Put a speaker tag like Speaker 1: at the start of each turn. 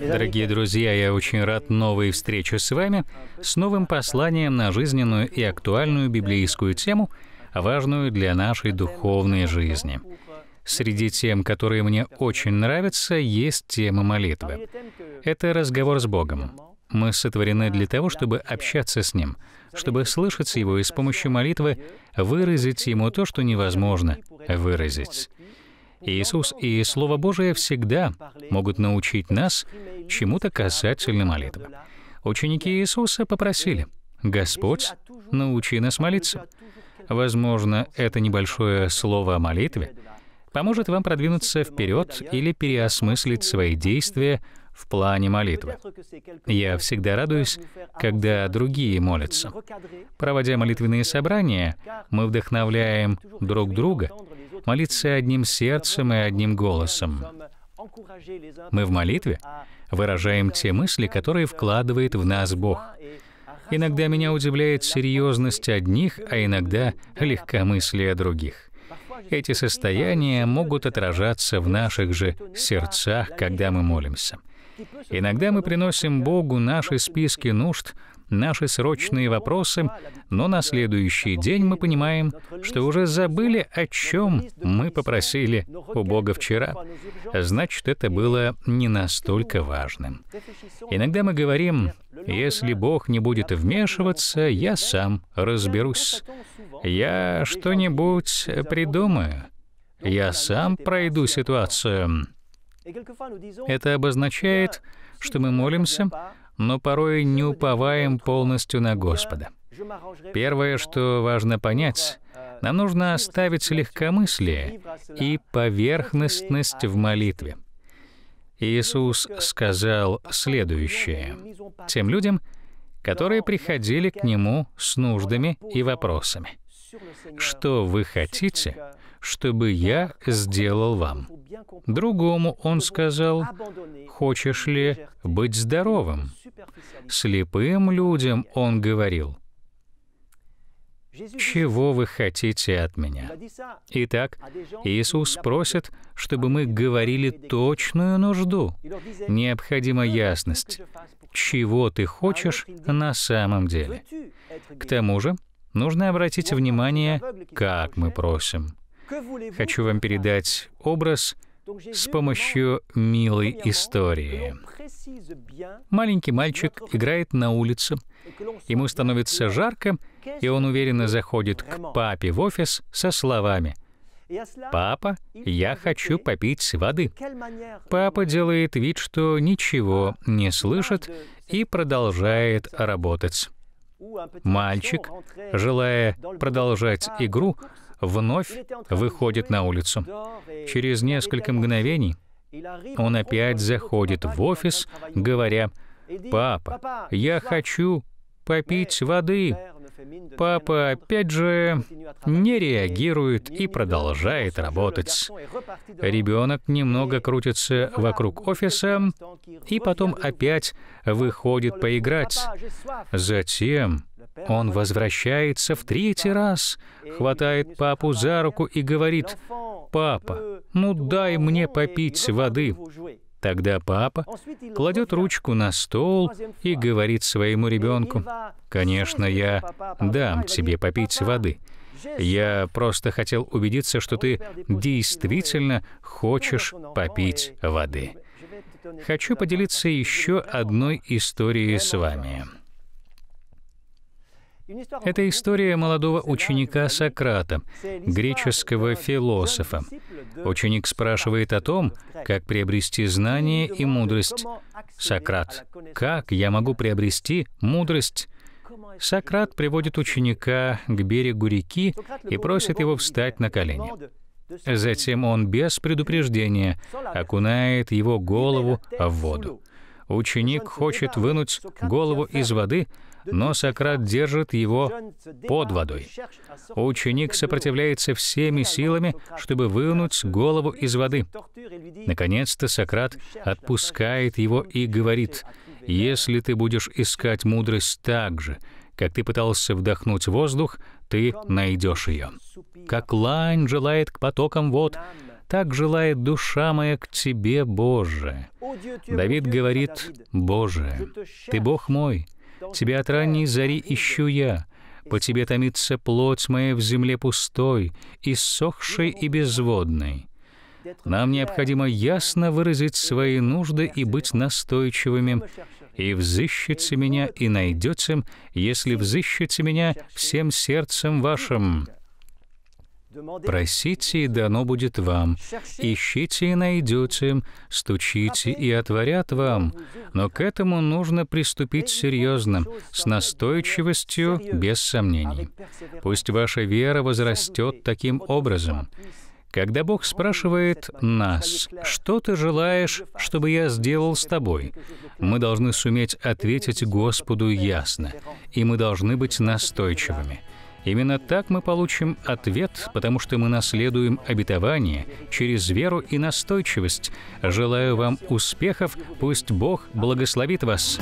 Speaker 1: Дорогие друзья, я очень рад новой встрече с вами с новым посланием на жизненную и актуальную библейскую тему, важную для нашей духовной жизни. Среди тем, которые мне очень нравятся, есть тема молитвы. Это разговор с Богом. Мы сотворены для того, чтобы общаться с Ним, чтобы слышать Его и с помощью молитвы выразить Ему то, что невозможно выразить. Иисус и Слово Божие всегда могут научить нас чему-то касательно молитвы. Ученики Иисуса попросили, «Господь, научи нас молиться». Возможно, это небольшое слово о молитве поможет вам продвинуться вперед или переосмыслить свои действия в плане молитвы. Я всегда радуюсь, когда другие молятся. Проводя молитвенные собрания, мы вдохновляем друг друга молиться одним сердцем и одним голосом. Мы в молитве выражаем те мысли, которые вкладывает в нас Бог. Иногда меня удивляет серьезность одних, а иногда легкомыслие других. Эти состояния могут отражаться в наших же сердцах, когда мы молимся. Иногда мы приносим Богу наши списки нужд, наши срочные вопросы, но на следующий день мы понимаем, что уже забыли, о чем мы попросили у Бога вчера. Значит, это было не настолько важным. Иногда мы говорим, если Бог не будет вмешиваться, я сам разберусь. Я что-нибудь придумаю. Я сам пройду ситуацию. Это обозначает, что мы молимся, но порой не уповаем полностью на Господа. Первое, что важно понять, э, нам нужно оставить легкомыслие и поверхностность в молитве. Иисус сказал следующее тем людям, которые приходили к Нему с нуждами и вопросами. «Что вы хотите, чтобы я сделал вам. Другому он сказал, «Хочешь ли быть здоровым?» Слепым людям он говорил, «Чего вы хотите от меня?» Итак, Иисус просит, чтобы мы говорили точную нужду. Необходима ясность, чего ты хочешь на самом деле. К тому же, нужно обратить внимание, как мы просим хочу вам передать образ с помощью милой истории. Маленький мальчик играет на улице, ему становится жарко, и он уверенно заходит к папе в офис со словами «Папа, я хочу попить воды». Папа делает вид, что ничего не слышит и продолжает работать. Мальчик, желая продолжать игру, вновь выходит на улицу. Через несколько мгновений он опять заходит в офис, говоря, «Папа, я хочу попить воды». Папа опять же не реагирует и продолжает работать. Ребенок немного крутится вокруг офиса и потом опять выходит поиграть. Затем он возвращается в третий раз, хватает папу за руку и говорит, «Папа, ну дай мне попить воды». Тогда папа кладет ручку на стол и говорит своему ребенку, «Конечно, я дам тебе попить воды. Я просто хотел убедиться, что ты действительно хочешь попить воды». Хочу поделиться еще одной историей с вами. Это история молодого ученика Сократа, греческого философа. Ученик спрашивает о том, как приобрести знание и мудрость. Сократ, как я могу приобрести мудрость? Сократ приводит ученика к берегу реки и просит его встать на колени. Затем он без предупреждения окунает его голову в воду. Ученик хочет вынуть голову из воды, но Сократ держит его под водой. Ученик сопротивляется всеми силами, чтобы вынуть голову из воды. Наконец-то Сократ отпускает его и говорит, «Если ты будешь искать мудрость так же, как ты пытался вдохнуть воздух, ты найдешь ее. Как лань желает к потокам вод, так желает душа моя к Тебе, Боже. Давид говорит, Боже, Ты Бог мой, Тебя от ранней зари ищу я. По тебе томится плоть моя в земле пустой, иссохшей и безводной. Нам необходимо ясно выразить свои нужды и быть настойчивыми. «И взыщете меня, и найдете, если взыщете меня всем сердцем вашим». Просите, и дано будет вам. Ищите, и найдете. Стучите, и отворят вам. Но к этому нужно приступить серьезно, с настойчивостью, без сомнений. Пусть ваша вера возрастет таким образом. Когда Бог спрашивает нас, «Что ты желаешь, чтобы я сделал с тобой?», мы должны суметь ответить Господу ясно, и мы должны быть настойчивыми. Именно так мы получим ответ, потому что мы наследуем обетование через веру и настойчивость. Желаю вам успехов, пусть Бог благословит вас.